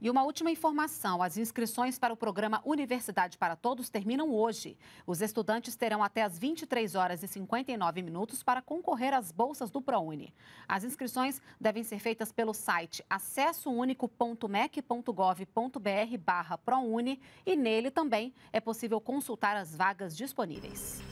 E uma última informação: as inscrições para o programa Universidade para Todos terminam hoje. Os estudantes terão até as 23 horas e 59 minutos para concorrer às bolsas do ProUni. As inscrições devem ser feitas pelo site acessounico.mec.gov.br/prouni e nele também é possível consultar as vagas disponíveis.